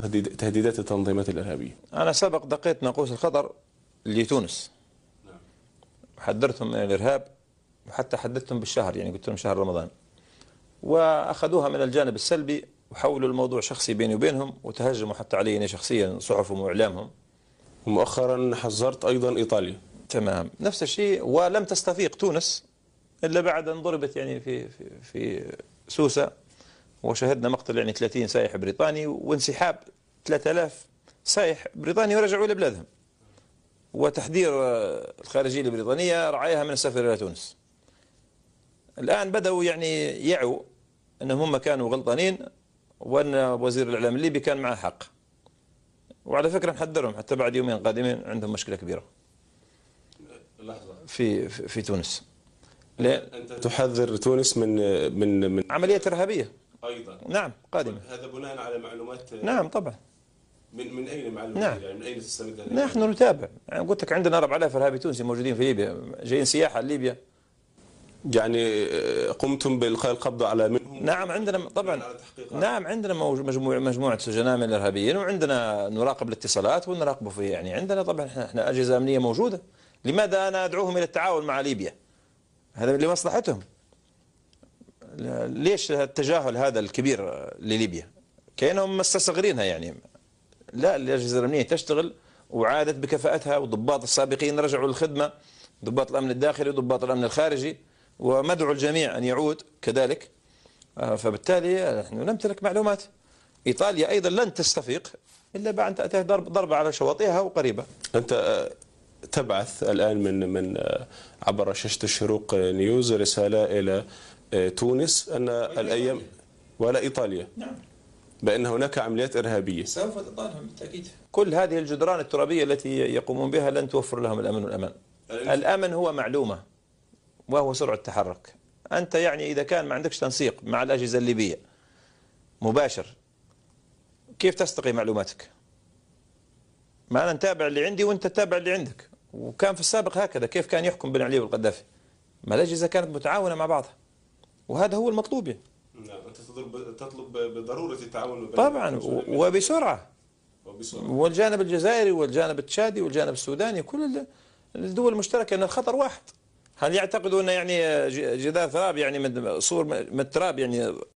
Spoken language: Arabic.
تهديدات التنظيمات الإرهابية أنا سبق دقيت ناقوس الخطر لتونس حذرتهم من الإرهاب وحتى حدثتهم بالشهر يعني قلت لهم شهر رمضان وأخذوها من الجانب السلبي وحولوا الموضوع شخصي بيني وبينهم وتهجموا حتى علي أنا شخصيا صحفهم وإعلامهم ومؤخرا حذرت أيضا إيطاليا تمام نفس الشيء ولم تستفيق تونس إلا بعد أن ضربت يعني في في, في سوسة وشهدنا مقتل يعني 30 سائح بريطاني وانسحاب 3000 سائح بريطاني ورجعوا إلى بلادهم وتحذير آه، الخارجية البريطانية رعاياها من السفر إلى تونس الآن بدأوا يعني يعوا أنهم هم كانوا غلطانين وأن وزير الإعلام الليبي كان معه حق وعلى فكرة نحذرهم حتى بعد يومين قادمين عندهم مشكلة كبيرة لحظة في في, في تونس لا تحذر تونس من من من عملية إرهابية ايضا نعم قادمه هذا بناء على معلومات آه، نعم طبعا من من اين المعلومات نعم. يعني من اين تستمد نحن نتابع يعني قلت لك عندنا 4000 ارهابي تونسي موجودين في ليبيا جايين سياحه ليبيا يعني آه، قمتم بالقاء القبض على منهم نعم عندنا طبعا نعم عندنا مجموعه مجموعه سجناء من الارهابيين وعندنا نراقب الاتصالات ونراقبه في يعني عندنا طبعا احنا اجهزه امنيه موجوده لماذا انا ادعوهم الى التعاون مع ليبيا هذا لمصلحتهم ليش التجاهل هذا الكبير لليبيا كأنهم مستصغرينها يعني لا الأجهزة الأمنية تشتغل وعادت بكفاءتها والضباط السابقين رجعوا للخدمة ضباط الأمن الداخلي وضباط الأمن الخارجي ومدعو الجميع أن يعود كذلك آه، فبالتالي نحن نمتلك معلومات إيطاليا أيضا لن تستفيق إلا بعد أن تاتي ضرب ضربة على شواطئها وقريبة أنت آه، تبعث الآن من من آه، عبر شاشة الشروق نيوز رسالة إلى آه، تونس أن الأيام ولا إيطاليا نعم بأن هناك عمليات إرهابية سوف تطالهم بالتأكيد كل هذه الجدران الترابية التي يقومون بها لن توفر لهم الأمن والأمان الأمن هو معلومة وهو سرعة التحرك أنت يعني إذا كان ما عندكش تنسيق مع الأجهزة الليبية مباشر كيف تستقي معلوماتك ما أنا نتابع اللي عندي وأنت تتابع اللي عندك وكان في السابق هكذا كيف كان يحكم بن علي والقذافي ما الأجهزة كانت متعاونة مع بعضها وهذا هو المطلوب يعني. نعم أنت تطلب بضرورة التعاون طبعا وبسرعة وبسرعة والجانب الجزائري والجانب التشادي والجانب السوداني كل الدول المشتركة أن الخطر واحد هل يعتقدوا أن يعني جدار تراب يعني من صور من التراب يعني